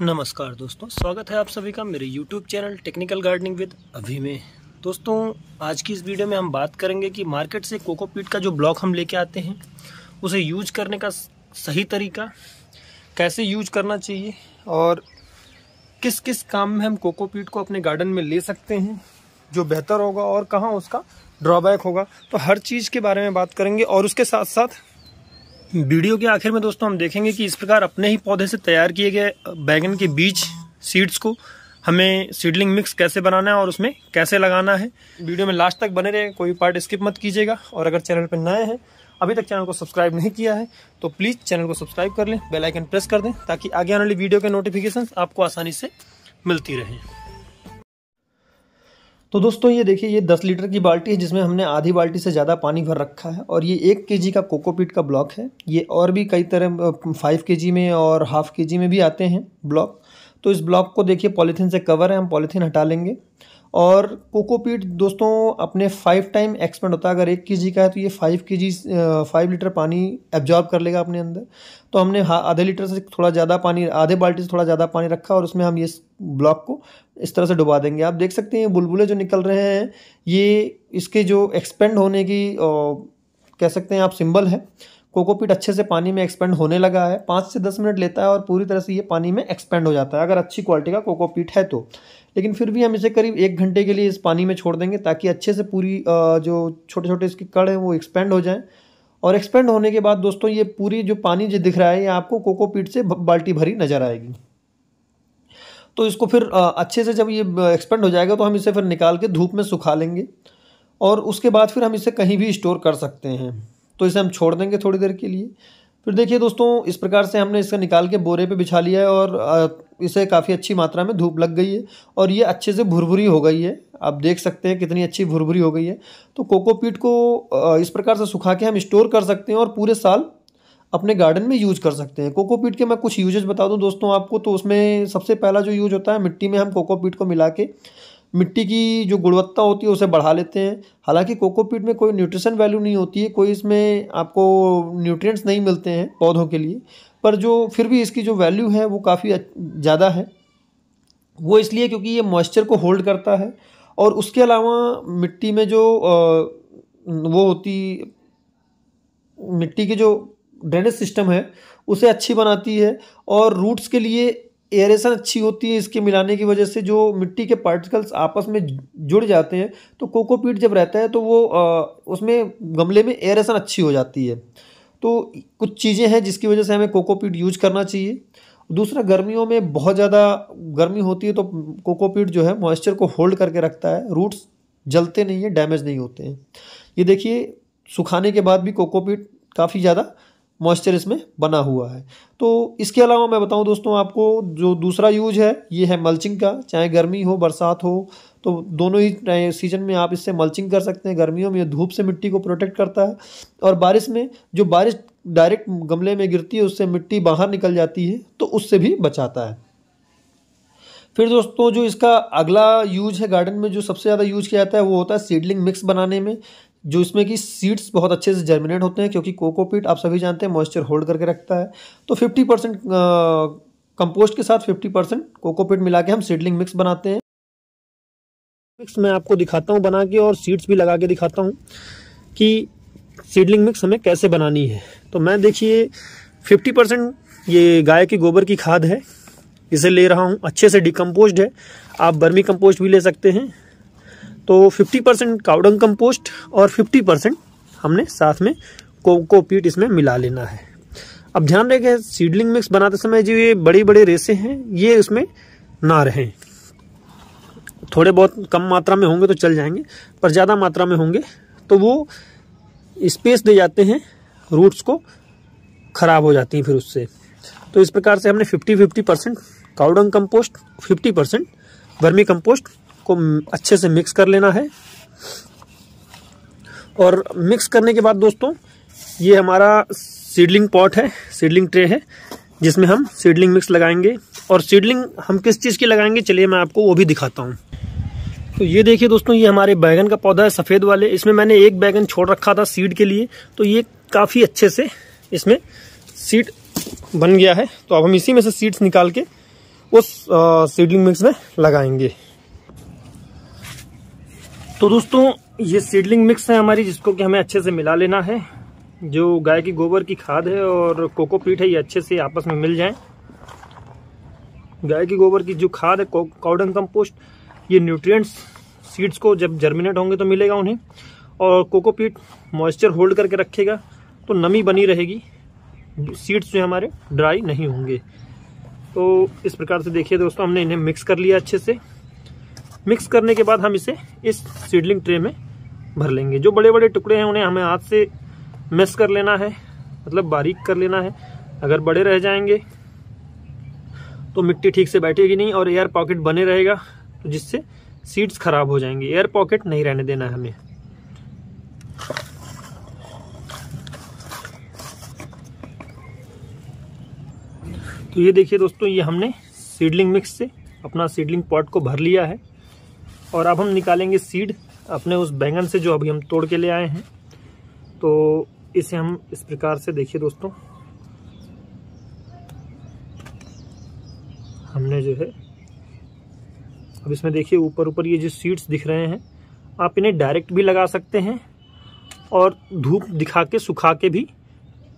नमस्कार दोस्तों स्वागत है आप सभी का मेरे YouTube channel technical gardening with Abhi में दोस्तों आज की इस वीडियो में हम बात करेंगे कि मार्केट से कोकोपीट का जो ब्लॉक हम लेके आते हैं उसे यूज करने का सही तरीका कैसे यूज करना चाहिए और किस किस काम में हम कोकोपीट को अपने गार्डन में ले सकते हैं जो बेहतर होगा और कहाँ उसका ड्रॉबैक होगा तो हर चीज़ के बारे में बात करेंगे और उसके साथ साथ वीडियो के आखिर में दोस्तों हम देखेंगे कि इस प्रकार अपने ही पौधे से तैयार किए गए बैगन के बीज सीड्स को हमें सीडलिंग मिक्स कैसे बनाना है और उसमें कैसे लगाना है वीडियो में लास्ट तक बने रहें कोई पार्ट स्किप मत कीजिएगा और अगर चैनल पर नए हैं अभी तक चैनल को सब्सक्राइब नहीं किया है तो प्लीज़ चैनल को सब्सक्राइब कर लें बेलाइकन प्रेस कर दें ताकि आगे आने वाली वीडियो के नोटिफिकेशन आपको आसानी से मिलती रहें तो दोस्तों ये देखिए ये दस लीटर की बाल्टी है जिसमें हमने आधी बाल्टी से ज़्यादा पानी भर रखा है और ये एक के का कोकोपीट का ब्लॉक है ये और भी कई तरह फाइव के में और हाफ के में भी आते हैं ब्लॉक तो इस ब्लॉक को देखिए पॉलीथीन से कवर है हम पॉलीथीन हटा लेंगे और कोकोपीट दोस्तों अपने फाइव टाइम एक्सपेंड होता है अगर एक के का है तो ये five K G five litre पानी एब्जॉर्ब कर लेगा अपने अंदर तो हमने हाँ, आधे लीटर से थोड़ा ज़्यादा पानी आधे बाल्टी से थोड़ा ज़्यादा पानी रखा और उसमें हम ये ब्लॉक को इस तरह से डुबा देंगे आप देख सकते हैं बुलबुले जो निकल रहे हैं ये इसके जो एक्सपेंड होने की कह सकते हैं आप सिंबल है कोकोपीट अच्छे से पानी में एक्सपेंड होने लगा है पाँच से दस मिनट लेता है और पूरी तरह से ये पानी में एक्सपेंड हो जाता है अगर अच्छी क्वालिटी का कोकोपीट है तो लेकिन फिर भी हम इसे करीब एक घंटे के लिए इस पानी में छोड़ देंगे ताकि अच्छे से पूरी जो छोटे छोटे इसके कड़ हैं वो एक्सपेंड हो जाएँ और एक्सपेंड होने के बाद दोस्तों ये पूरी जो पानी जो दिख रहा है ये आपको कोकोपीट से बाल्टी भरी नज़र आएगी तो इसको फिर अच्छे से जब ये एक्सपेंड हो जाएगा तो हम इसे फिर निकाल के धूप में सुखा लेंगे और उसके बाद फिर हम इसे कहीं भी स्टोर कर सकते हैं तो इसे हम छोड़ देंगे थोड़ी देर के लिए फिर देखिए दोस्तों इस प्रकार से हमने इसका निकाल के बोरे पे बिछा लिया है और इसे काफ़ी अच्छी मात्रा में धूप लग गई है और ये अच्छे से भुरभुरी हो गई है आप देख सकते हैं कितनी अच्छी भुरभुरी हो गई है तो कोकोपीट को इस प्रकार से सुखा के हम स्टोर कर सकते हैं और पूरे साल अपने गार्डन में यूज कर सकते हैं कोकोपीट के मैं कुछ यूजेज बता दूँ दोस्तों आपको तो उसमें सबसे पहला जो यूज होता है मिट्टी में हम कोकोपीट को मिला के मिट्टी की जो गुणवत्ता होती है उसे बढ़ा लेते हैं हालांकि कोकोपीट में कोई न्यूट्रिशन वैल्यू नहीं होती है कोई इसमें आपको न्यूट्रिएंट्स नहीं मिलते हैं पौधों के लिए पर जो फिर भी इसकी जो वैल्यू है वो काफ़ी ज़्यादा है वो इसलिए क्योंकि ये मॉइस्चर को होल्ड करता है और उसके अलावा मिट्टी में जो वो होती मिट्टी की जो ड्रेनेज सिस्टम है उसे अच्छी बनाती है और रूट्स के लिए एरेशन अच्छी होती है इसके मिलाने की वजह से जो मिट्टी के पार्टिकल्स आपस में जुड़ जाते हैं तो कोकोपीट जब रहता है तो वो आ, उसमें गमले में एरेशन अच्छी हो जाती है तो कुछ चीज़ें हैं जिसकी वजह से हमें कोकोपीट यूज करना चाहिए दूसरा गर्मियों में बहुत ज़्यादा गर्मी होती है तो कोकोपीट जो है मॉइस्चर को होल्ड करके रखता है रूट्स जलते नहीं हैं डैमेज नहीं होते हैं ये देखिए सुखाने के बाद भी कोकोपीट काफ़ी ज़्यादा मॉइस्चर इसमें बना हुआ है तो इसके अलावा मैं बताऊं दोस्तों आपको जो दूसरा यूज है ये है मल्चिंग का चाहे गर्मी हो बरसात हो तो दोनों ही सीजन में आप इससे मल्चिंग कर सकते हैं गर्मियों में धूप से मिट्टी को प्रोटेक्ट करता है और बारिश में जो बारिश डायरेक्ट गमले में गिरती है उससे मिट्टी बाहर निकल जाती है तो उससे भी बचाता है फिर दोस्तों जो इसका अगला यूज है गार्डन में जो सबसे ज़्यादा यूज किया जाता है वो होता है सीडलिंग मिक्स बनाने में जो इसमें कि सीड्स बहुत अच्छे से जर्मिनेट होते हैं क्योंकि कोकोपीट आप सभी जानते हैं मॉइस्चर होल्ड करके रखता है तो फिफ्टी परसेंट कंपोस्ट के साथ फिफ्टी परसेंट कोकोपीट मिला के हम सीडलिंग मिक्स बनाते हैं मिक्स मैं आपको दिखाता हूँ बना के और सीड्स भी लगा के दिखाता हूँ कि सीडलिंग मिक्स हमें कैसे बनानी है तो मैं देखिए फिफ्टी परसेंट ये गाय के गोबर की खाद है इसे ले रहा हूँ अच्छे से डिकम्पोज है आप बर्मी कम्पोस्ट भी ले सकते हैं तो 50 परसेंट काउडंग कंपोस्ट और 50 परसेंट हमने साथ में कोकोपीट इसमें मिला लेना है अब ध्यान रखें सीडलिंग मिक्स बनाते समय जो ये बड़े बड़े रेसे हैं ये उसमें ना रहें थोड़े बहुत कम मात्रा में होंगे तो चल जाएंगे पर ज़्यादा मात्रा में होंगे तो वो स्पेस दे जाते हैं रूट्स को ख़राब हो जाती हैं फिर उससे तो इस प्रकार से हमने 50 50 percent cow dung compost 50 percent vermicompost इसको अच्छे से मिक्स कर लेना है और मिक्स करने के बाद दोस्तों ये हमारा सीडलिंग पॉट है सीडलिंग ट्रे है जिसमें हम सीडलिंग मिक्स लगाएंगे और सीडलिंग हम किस चीज़ की लगाएंगे चलिए मैं आपको वो भी दिखाता हूँ तो ये देखिए दोस्तों ये हमारे बैगन का पौधा है सफ़ेद वाले इसमें मैंने एक बैगन छोड़ रखा था सीड के लिए तो ये काफ़ी अच्छे से इसमें सीड बन गया है तो अब हम इसी में से सीड्स निकाल के उस सीडलिंग मिक्स में लगाएंगे तो दोस्तों ये सीडलिंग मिक्स है हमारी जिसको कि हमें अच्छे से मिला लेना है जो गाय की गोबर की खाद है और कोकोपीट है ये अच्छे से आपस में मिल जाए गाय की गोबर की जो खाद है कॉडन कंपोस्ट ये न्यूट्रिएंट्स सीड्स को जब जर्मिनेट होंगे तो मिलेगा उन्हें और कोकोपीट मॉइस्चर होल्ड करके रखेगा तो नमी बनी रहेगी सीड्स जो हमारे ड्राई नहीं होंगे तो इस प्रकार से देखिए दोस्तों हमने इन्हें मिक्स कर लिया अच्छे से मिक्स करने के बाद हम इसे इस सीडलिंग ट्रे में भर लेंगे जो बड़े बड़े टुकड़े हैं उन्हें हमें हाथ से मिक्स कर लेना है मतलब बारीक कर लेना है अगर बड़े रह जाएंगे तो मिट्टी ठीक से बैठेगी नहीं और एयर पॉकेट बने रहेगा तो जिससे सीड्स खराब हो जाएंगे एयर पॉकेट नहीं रहने देना है हमें तो ये देखिए दोस्तों ये हमने सीडलिंग मिक्स से अपना सीडलिंग पॉट को भर लिया है और अब हम निकालेंगे सीड अपने उस बैंगन से जो अभी हम तोड़ के ले आए हैं तो इसे हम इस प्रकार से देखिए दोस्तों हमने जो है अब इसमें देखिए ऊपर ऊपर ये जो सीड्स दिख रहे हैं आप इन्हें डायरेक्ट भी लगा सकते हैं और धूप दिखा के सुखा के भी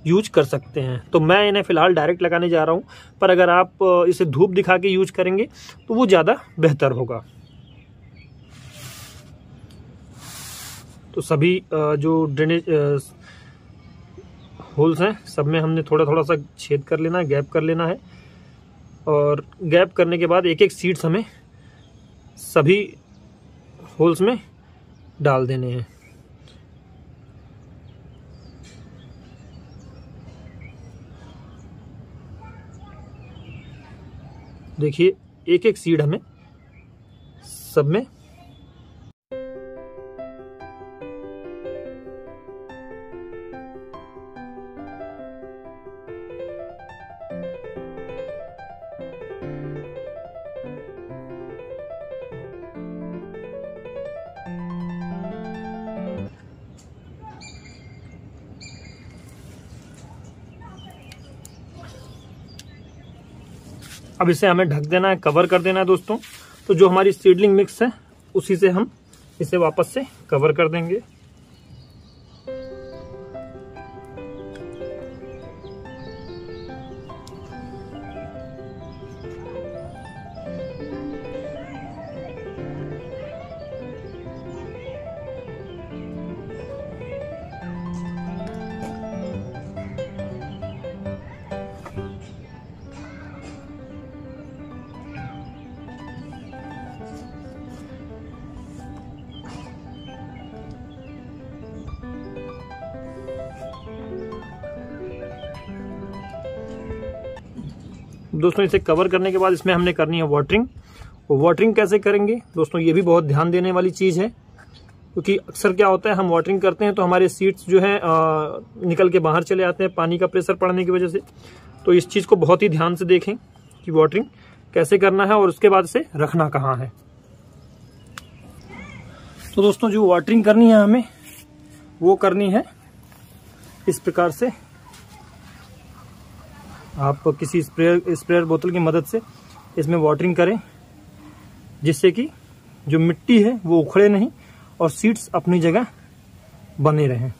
यूज कर सकते हैं तो मैं इन्हें फ़िलहाल डायरेक्ट लगाने जा रहा हूँ पर अगर आप इसे धूप दिखा के यूज करेंगे तो वो ज़्यादा बेहतर होगा तो सभी जो ड्रेनेज होल्स हैं सब में हमने थोड़ा थोड़ा सा छेद कर लेना है गैप कर लेना है और गैप करने के बाद एक एक सीड्स हमें सभी होल्स में डाल देने हैं देखिए एक एक सीड हमें सब में अब इसे हमें ढक देना है कवर कर देना है दोस्तों तो जो हमारी सीडलिंग मिक्स है उसी से हम इसे वापस से कवर कर देंगे दोस्तों इसे कवर करने के बाद इसमें हमने करनी है वाटरिंग और वाटरिंग कैसे करेंगे दोस्तों ये भी बहुत ध्यान देने वाली चीज़ है क्योंकि अक्सर क्या होता है हम वाटरिंग करते हैं तो हमारे सीड्स जो हैं निकल के बाहर चले आते हैं पानी का प्रेशर पड़ने की वजह से तो इस चीज़ को बहुत ही ध्यान से देखें कि वाटरिंग कैसे करना है और उसके बाद इसे रखना कहाँ है तो दोस्तों जो वाटरिंग करनी है हमें वो करनी है इस प्रकार से आप किसी स्प्रेयर स्प्रेयर बोतल की मदद से इसमें वाटरिंग करें जिससे कि जो मिट्टी है वो उखड़े नहीं और सीड्स अपनी जगह बने रहें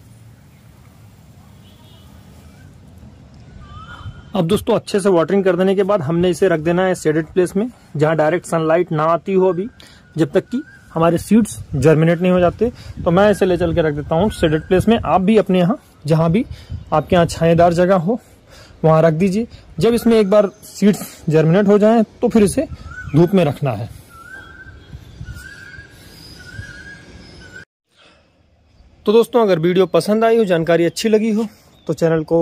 अब दोस्तों अच्छे से वाटरिंग कर देने के बाद हमने इसे रख देना है सेडेड प्लेस में जहां डायरेक्ट सनलाइट ना आती हो अभी जब तक कि हमारे सीड्स जर्मिनेट नहीं हो जाते तो मैं इसे ले चल के रख देता हूँ सेडेड प्लेस में आप भी अपने यहाँ जहाँ भी आपके यहाँ छाएदार जगह हो वहाँ रख दीजिए जब इसमें एक बार सीड्स जर्मिनेट हो जाएं तो फिर इसे धूप में रखना है तो दोस्तों अगर वीडियो पसंद आई हो जानकारी अच्छी लगी हो तो चैनल को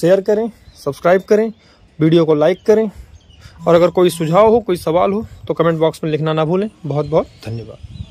शेयर करें सब्सक्राइब करें वीडियो को लाइक करें और अगर कोई सुझाव हो कोई सवाल हो तो कमेंट बॉक्स में लिखना ना भूलें बहुत बहुत धन्यवाद